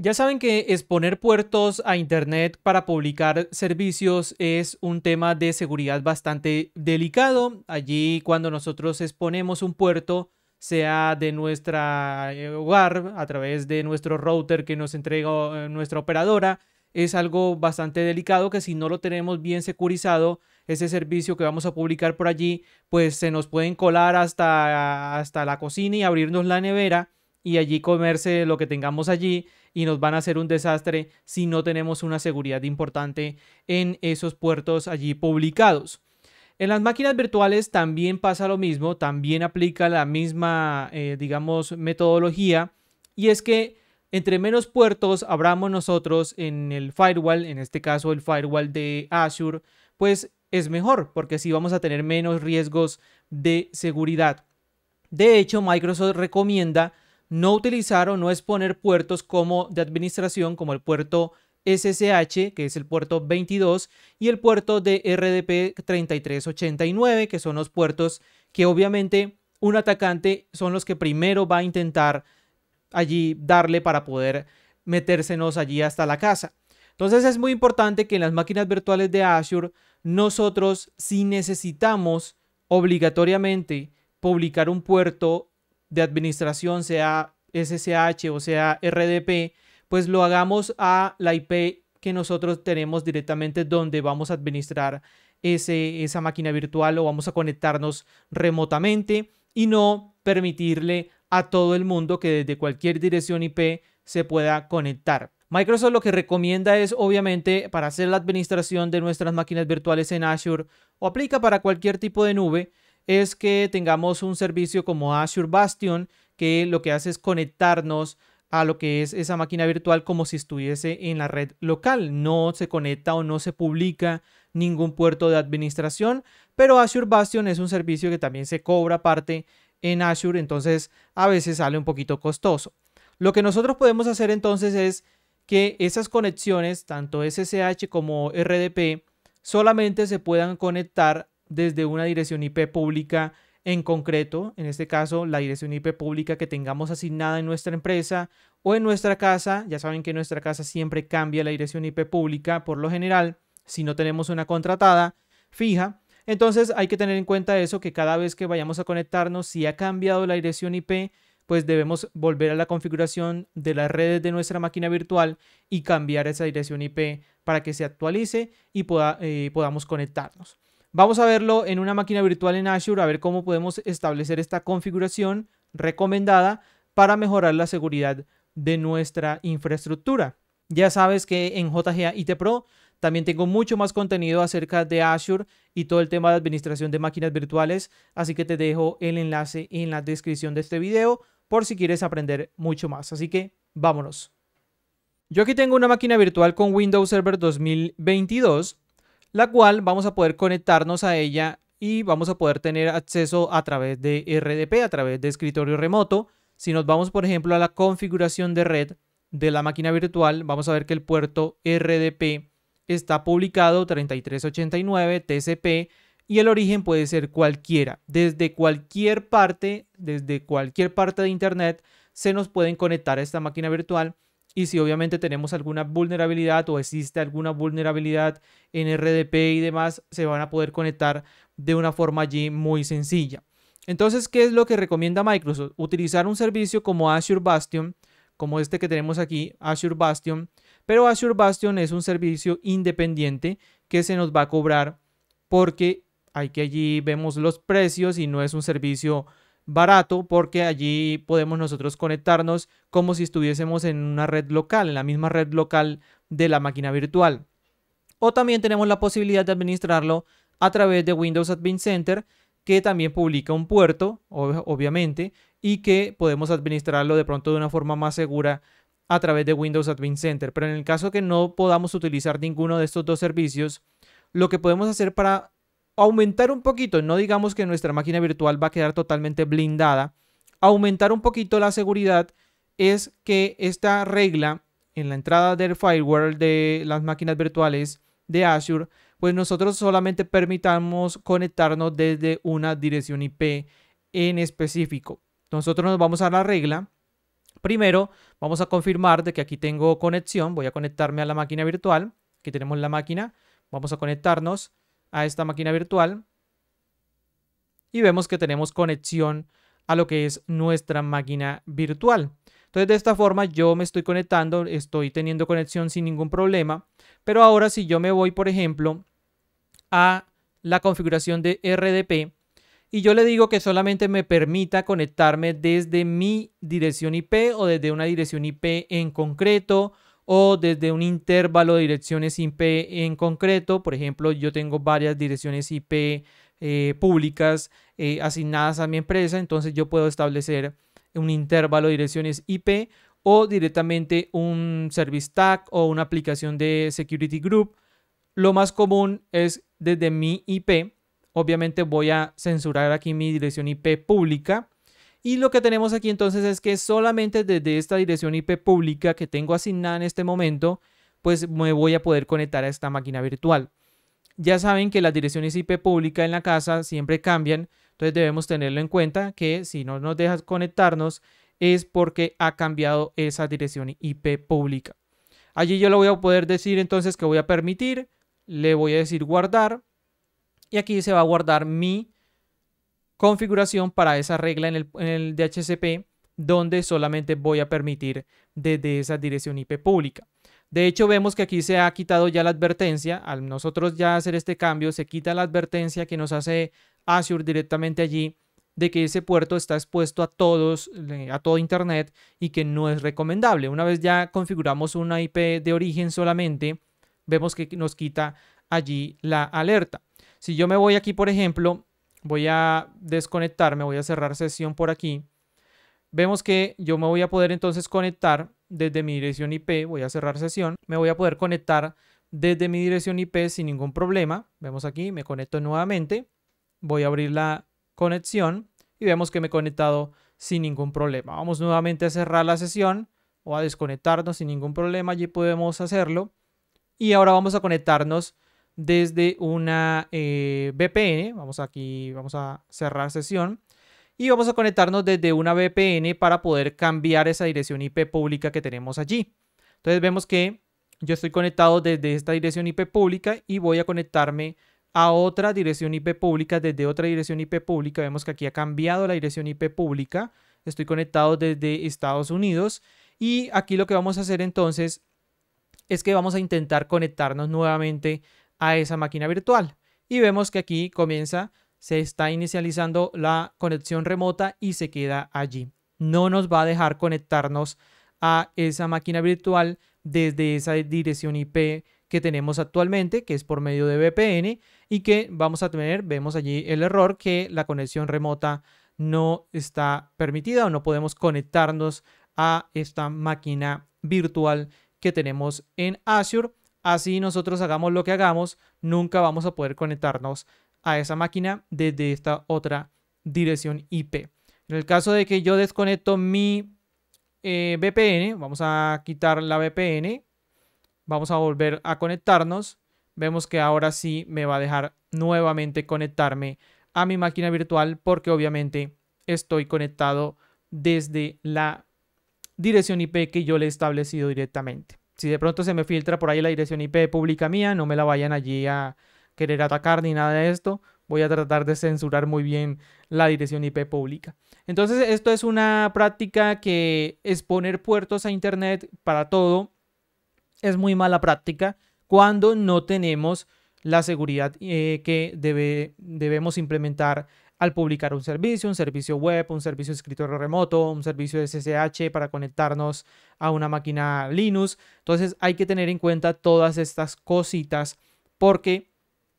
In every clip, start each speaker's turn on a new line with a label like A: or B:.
A: Ya saben que exponer puertos a Internet para publicar servicios es un tema de seguridad bastante delicado. Allí cuando nosotros exponemos un puerto, sea de nuestra eh, hogar, a través de nuestro router que nos entrega eh, nuestra operadora, es algo bastante delicado que si no lo tenemos bien securizado, ese servicio que vamos a publicar por allí, pues se nos pueden colar hasta, hasta la cocina y abrirnos la nevera y allí comerse lo que tengamos allí y nos van a hacer un desastre si no tenemos una seguridad importante en esos puertos allí publicados. En las máquinas virtuales también pasa lo mismo, también aplica la misma, eh, digamos, metodología, y es que entre menos puertos abramos nosotros en el firewall, en este caso el firewall de Azure, pues es mejor, porque así vamos a tener menos riesgos de seguridad. De hecho, Microsoft recomienda no utilizar o no exponer puertos como de administración, como el puerto SSH, que es el puerto 22, y el puerto de RDP 3389, que son los puertos que obviamente un atacante son los que primero va a intentar allí darle para poder metérsenos allí hasta la casa. Entonces es muy importante que en las máquinas virtuales de Azure nosotros si necesitamos obligatoriamente publicar un puerto de administración, sea SSH o sea RDP, pues lo hagamos a la IP que nosotros tenemos directamente donde vamos a administrar ese, esa máquina virtual o vamos a conectarnos remotamente y no permitirle a todo el mundo que desde cualquier dirección IP se pueda conectar. Microsoft lo que recomienda es, obviamente, para hacer la administración de nuestras máquinas virtuales en Azure o aplica para cualquier tipo de nube, es que tengamos un servicio como Azure Bastion que lo que hace es conectarnos a lo que es esa máquina virtual como si estuviese en la red local. No se conecta o no se publica ningún puerto de administración, pero Azure Bastion es un servicio que también se cobra parte en Azure, entonces a veces sale un poquito costoso. Lo que nosotros podemos hacer entonces es que esas conexiones, tanto SSH como RDP, solamente se puedan conectar desde una dirección IP pública en concreto, en este caso la dirección IP pública que tengamos asignada en nuestra empresa o en nuestra casa, ya saben que nuestra casa siempre cambia la dirección IP pública por lo general, si no tenemos una contratada fija, entonces hay que tener en cuenta eso, que cada vez que vayamos a conectarnos, si ha cambiado la dirección IP, pues debemos volver a la configuración de las redes de nuestra máquina virtual y cambiar esa dirección IP para que se actualice y eh, podamos conectarnos. Vamos a verlo en una máquina virtual en Azure, a ver cómo podemos establecer esta configuración recomendada para mejorar la seguridad de nuestra infraestructura. Ya sabes que en JGA IT Pro también tengo mucho más contenido acerca de Azure y todo el tema de administración de máquinas virtuales, así que te dejo el enlace en la descripción de este video por si quieres aprender mucho más. Así que vámonos. Yo aquí tengo una máquina virtual con Windows Server 2022 la cual vamos a poder conectarnos a ella y vamos a poder tener acceso a través de RDP, a través de escritorio remoto. Si nos vamos, por ejemplo, a la configuración de red de la máquina virtual, vamos a ver que el puerto RDP está publicado 3389 TCP y el origen puede ser cualquiera. Desde cualquier parte, desde cualquier parte de Internet, se nos pueden conectar a esta máquina virtual y si obviamente tenemos alguna vulnerabilidad o existe alguna vulnerabilidad en RDP y demás, se van a poder conectar de una forma allí muy sencilla. Entonces, ¿qué es lo que recomienda Microsoft? Utilizar un servicio como Azure Bastion, como este que tenemos aquí, Azure Bastion, pero Azure Bastion es un servicio independiente que se nos va a cobrar porque hay que allí vemos los precios y no es un servicio barato porque allí podemos nosotros conectarnos como si estuviésemos en una red local, en la misma red local de la máquina virtual. O también tenemos la posibilidad de administrarlo a través de Windows Admin Center, que también publica un puerto, obviamente, y que podemos administrarlo de pronto de una forma más segura a través de Windows Admin Center. Pero en el caso que no podamos utilizar ninguno de estos dos servicios, lo que podemos hacer para aumentar un poquito, no digamos que nuestra máquina virtual va a quedar totalmente blindada, aumentar un poquito la seguridad es que esta regla en la entrada del firewall de las máquinas virtuales de Azure, pues nosotros solamente permitamos conectarnos desde una dirección IP en específico. Nosotros nos vamos a la regla. Primero, vamos a confirmar de que aquí tengo conexión. Voy a conectarme a la máquina virtual. Aquí tenemos la máquina. Vamos a conectarnos a esta máquina virtual y vemos que tenemos conexión a lo que es nuestra máquina virtual. Entonces de esta forma yo me estoy conectando, estoy teniendo conexión sin ningún problema, pero ahora si yo me voy por ejemplo a la configuración de RDP y yo le digo que solamente me permita conectarme desde mi dirección IP o desde una dirección IP en concreto o desde un intervalo de direcciones IP en concreto. Por ejemplo, yo tengo varias direcciones IP eh, públicas eh, asignadas a mi empresa, entonces yo puedo establecer un intervalo de direcciones IP o directamente un service tag o una aplicación de security group. Lo más común es desde mi IP. Obviamente voy a censurar aquí mi dirección IP pública y lo que tenemos aquí entonces es que solamente desde esta dirección IP pública que tengo asignada en este momento, pues me voy a poder conectar a esta máquina virtual. Ya saben que las direcciones IP pública en la casa siempre cambian, entonces debemos tenerlo en cuenta que si no nos dejas conectarnos es porque ha cambiado esa dirección IP pública. Allí yo lo voy a poder decir entonces que voy a permitir, le voy a decir guardar y aquí se va a guardar mi configuración para esa regla en el, DHCP donde solamente voy a permitir desde esa dirección IP pública. De hecho, vemos que aquí se ha quitado ya la advertencia. Al nosotros ya hacer este cambio, se quita la advertencia que nos hace Azure directamente allí de que ese puerto está expuesto a todos, a todo Internet y que no es recomendable. Una vez ya configuramos una IP de origen solamente, vemos que nos quita allí la alerta. Si yo me voy aquí, por ejemplo, Voy a desconectarme, voy a cerrar sesión por aquí. Vemos que yo me voy a poder entonces conectar desde mi dirección IP, voy a cerrar sesión, me voy a poder conectar desde mi dirección IP sin ningún problema. Vemos aquí, me conecto nuevamente, voy a abrir la conexión y vemos que me he conectado sin ningún problema. Vamos nuevamente a cerrar la sesión o a desconectarnos sin ningún problema, allí podemos hacerlo. Y ahora vamos a conectarnos desde una eh, VPN. Vamos aquí, vamos a cerrar sesión. Y vamos a conectarnos desde una VPN para poder cambiar esa dirección IP pública que tenemos allí. Entonces vemos que yo estoy conectado desde esta dirección IP pública y voy a conectarme a otra dirección IP pública desde otra dirección IP pública. Vemos que aquí ha cambiado la dirección IP pública. Estoy conectado desde Estados Unidos. Y aquí lo que vamos a hacer entonces es que vamos a intentar conectarnos nuevamente a esa máquina virtual. Y vemos que aquí comienza, se está inicializando la conexión remota y se queda allí. No nos va a dejar conectarnos a esa máquina virtual desde esa dirección IP que tenemos actualmente, que es por medio de VPN y que vamos a tener, vemos allí el error que la conexión remota no está permitida o no podemos conectarnos a esta máquina virtual que tenemos en Azure Así nosotros hagamos lo que hagamos, nunca vamos a poder conectarnos a esa máquina desde esta otra dirección IP. En el caso de que yo desconecto mi eh, VPN, vamos a quitar la VPN, vamos a volver a conectarnos. Vemos que ahora sí me va a dejar nuevamente conectarme a mi máquina virtual porque obviamente estoy conectado desde la dirección IP que yo le he establecido directamente si de pronto se me filtra por ahí la dirección IP pública mía, no me la vayan allí a querer atacar ni nada de esto. Voy a tratar de censurar muy bien la dirección IP pública. Entonces, esto es una práctica que exponer puertos a Internet para todo es muy mala práctica cuando no tenemos la seguridad eh, que debe, debemos implementar al publicar un servicio, un servicio web, un servicio de escritorio remoto, un servicio de SSH para conectarnos a una máquina Linux. Entonces hay que tener en cuenta todas estas cositas porque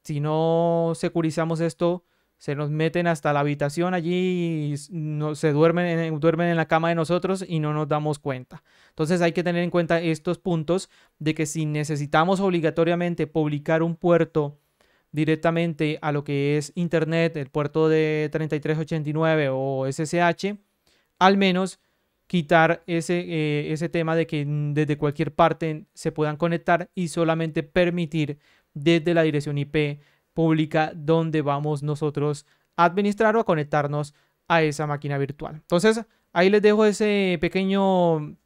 A: si no securizamos esto, se nos meten hasta la habitación allí no, se duermen duermen en la cama de nosotros y no nos damos cuenta. Entonces hay que tener en cuenta estos puntos de que si necesitamos obligatoriamente publicar un puerto directamente a lo que es Internet, el puerto de 3389 o SSH, al menos quitar ese, eh, ese tema de que desde cualquier parte se puedan conectar y solamente permitir desde la dirección IP pública donde vamos nosotros a administrar o a conectarnos a esa máquina virtual. Entonces, ahí les dejo ese pequeño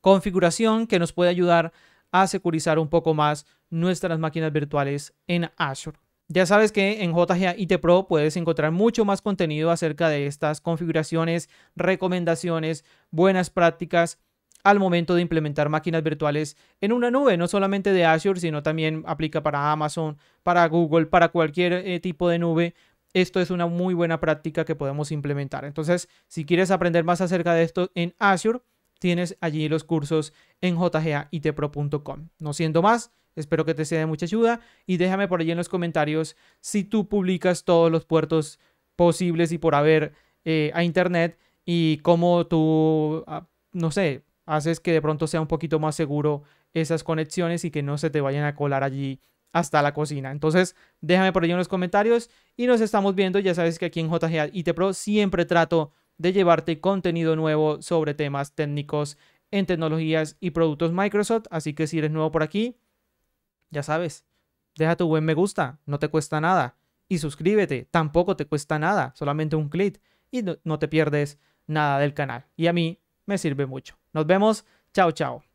A: configuración que nos puede ayudar a a securizar un poco más nuestras máquinas virtuales en Azure. Ya sabes que en JGA IT Pro puedes encontrar mucho más contenido acerca de estas configuraciones, recomendaciones, buenas prácticas al momento de implementar máquinas virtuales en una nube, no solamente de Azure, sino también aplica para Amazon, para Google, para cualquier eh, tipo de nube. Esto es una muy buena práctica que podemos implementar. Entonces, si quieres aprender más acerca de esto en Azure, tienes allí los cursos en jgaitpro.com. No siendo más, espero que te sea de mucha ayuda y déjame por allí en los comentarios si tú publicas todos los puertos posibles y por haber eh, a internet y cómo tú, ah, no sé, haces que de pronto sea un poquito más seguro esas conexiones y que no se te vayan a colar allí hasta la cocina. Entonces, déjame por allí en los comentarios y nos estamos viendo. Ya sabes que aquí en JGA IT Pro siempre trato de llevarte contenido nuevo sobre temas técnicos en tecnologías y productos Microsoft. Así que si eres nuevo por aquí, ya sabes, deja tu buen me gusta, no te cuesta nada. Y suscríbete, tampoco te cuesta nada, solamente un clic y no, no te pierdes nada del canal. Y a mí me sirve mucho. Nos vemos, chao chao.